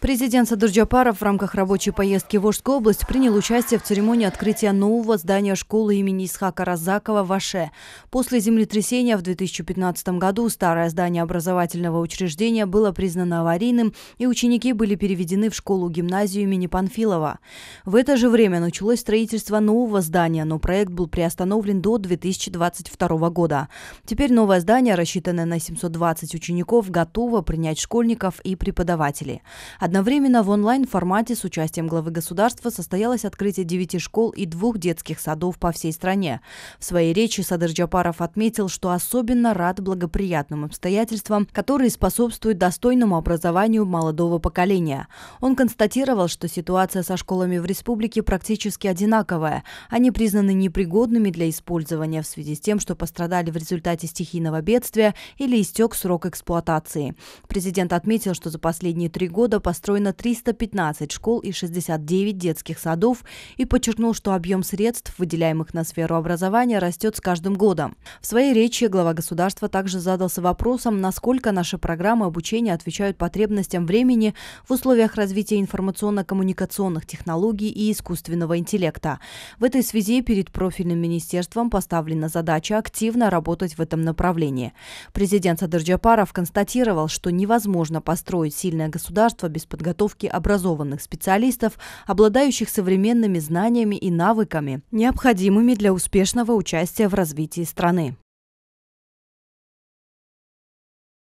Президент Садыр Джапаров в рамках рабочей поездки в Ожскую область принял участие в церемонии открытия нового здания школы имени Исхака Разакова в Аше. После землетрясения в 2015 году старое здание образовательного учреждения было признано аварийным, и ученики были переведены в школу-гимназию имени Панфилова. В это же время началось строительство нового здания, но проект был приостановлен до 2022 года. Теперь новое здание, рассчитанное на 720 учеников, готово принять школьников и преподавателей. Одновременно в онлайн-формате с участием главы государства состоялось открытие девяти школ и двух детских садов по всей стране. В своей речи Садыр Джапаров отметил, что особенно рад благоприятным обстоятельствам, которые способствуют достойному образованию молодого поколения. Он констатировал, что ситуация со школами в республике практически одинаковая. Они признаны непригодными для использования в связи с тем, что пострадали в результате стихийного бедствия или истек срок эксплуатации. Президент отметил, что за последние три года по построено 315 школ и 69 детских садов и подчеркнул, что объем средств, выделяемых на сферу образования, растет с каждым годом. В своей речи глава государства также задался вопросом, насколько наши программы обучения отвечают потребностям времени в условиях развития информационно-коммуникационных технологий и искусственного интеллекта. В этой связи перед профильным министерством поставлена задача активно работать в этом направлении. Президент Садырджапаров констатировал, что невозможно построить сильное государство без подготовки образованных специалистов, обладающих современными знаниями и навыками, необходимыми для успешного участия в развитии страны.